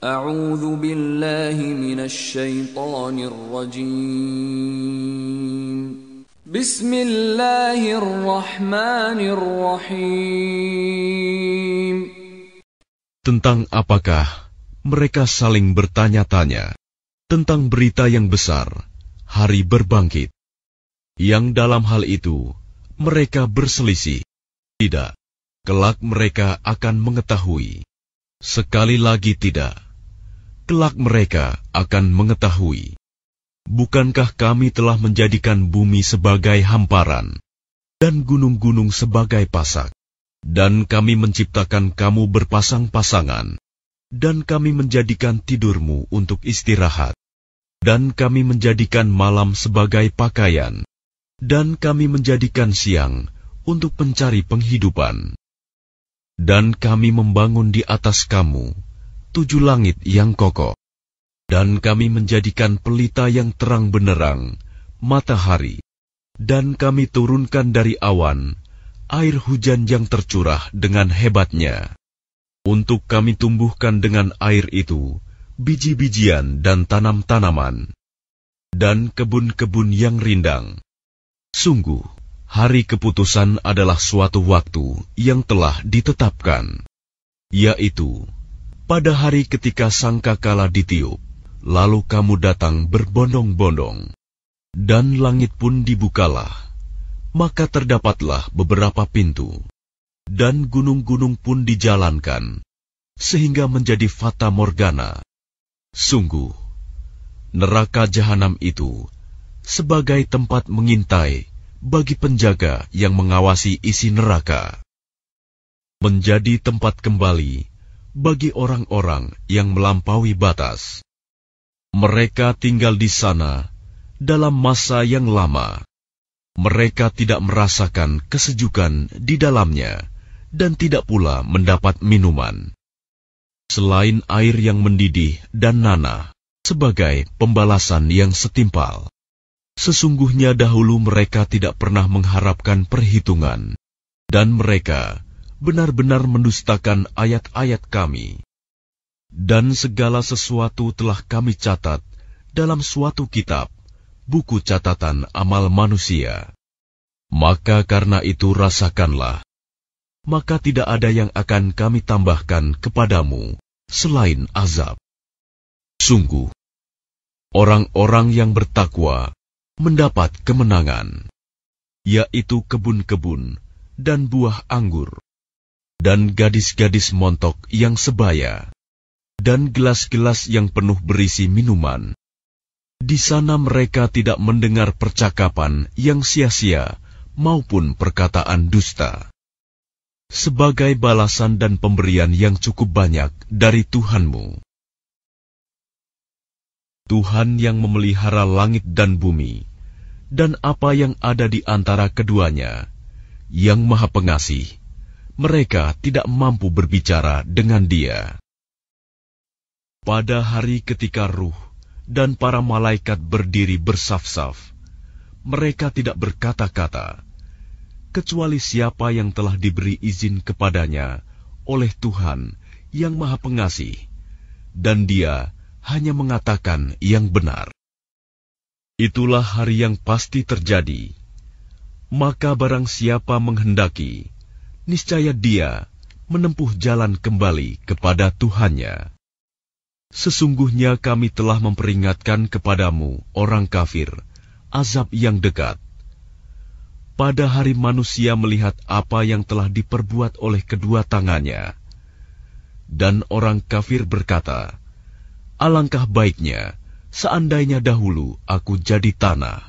billahi rajim. Bismillahirrahmanirrahim. Tentang apakah mereka saling bertanya-tanya tentang berita yang besar, hari berbangkit. Yang dalam hal itu mereka berselisih. Tidak, kelak mereka akan mengetahui. Sekali lagi tidak kelak mereka akan mengetahui. Bukankah kami telah menjadikan bumi sebagai hamparan dan gunung-gunung sebagai pasak? Dan kami menciptakan kamu berpasang-pasangan, dan kami menjadikan tidurmu untuk istirahat, dan kami menjadikan malam sebagai pakaian, dan kami menjadikan siang untuk pencari penghidupan, dan kami membangun di atas kamu ketujuh langit yang kokoh. Dan kami menjadikan pelita yang terang benerang, matahari. Dan kami turunkan dari awan, air hujan yang tercurah dengan hebatnya. Untuk kami tumbuhkan dengan air itu, biji-bijian dan tanam-tanaman, dan kebun-kebun yang rindang. Sungguh, hari keputusan adalah suatu waktu yang telah ditetapkan, yaitu pada hari ketika sangkakala ditiup, lalu kamu datang berbondong-bondong, dan langit pun dibukalah, maka terdapatlah beberapa pintu, dan gunung-gunung pun dijalankan, sehingga menjadi fata morgana. Sungguh, neraka jahanam itu sebagai tempat mengintai bagi penjaga yang mengawasi isi neraka. Menjadi tempat kembali bagi orang-orang yang melampaui batas. Mereka tinggal di sana dalam masa yang lama. Mereka tidak merasakan kesejukan di dalamnya dan tidak pula mendapat minuman. Selain air yang mendidih dan nanah sebagai pembalasan yang setimpal. Sesungguhnya dahulu mereka tidak pernah mengharapkan perhitungan, dan mereka benar-benar mendustakan ayat-ayat kami. Dan segala sesuatu telah kami catat dalam suatu kitab, buku catatan amal manusia. Maka karena itu rasakanlah, maka tidak ada yang akan kami tambahkan kepadamu selain azab. Sungguh, orang-orang yang bertakwa mendapat kemenangan, yaitu kebun-kebun dan buah anggur dan gadis-gadis montok yang sebaya, dan gelas-gelas yang penuh berisi minuman. Di sana mereka tidak mendengar percakapan yang sia-sia maupun perkataan dusta. Sebagai balasan dan pemberian yang cukup banyak dari Tuhanmu. Tuhan yang memelihara langit dan bumi, dan apa yang ada di antara keduanya, yang maha pengasih, mereka tidak mampu berbicara dengan dia. Pada hari ketika ruh dan para malaikat berdiri bersaf-saf, mereka tidak berkata-kata, kecuali siapa yang telah diberi izin kepadanya oleh Tuhan yang Maha Pengasih, dan dia hanya mengatakan yang benar. Itulah hari yang pasti terjadi. Maka barang siapa menghendaki, niscaya dia menempuh jalan kembali kepada Tuhannya. Sesungguhnya kami telah memperingatkan kepadamu, orang kafir, azab yang dekat. Pada hari manusia melihat apa yang telah diperbuat oleh kedua tangannya. Dan orang kafir berkata, Alangkah baiknya, seandainya dahulu aku jadi tanah.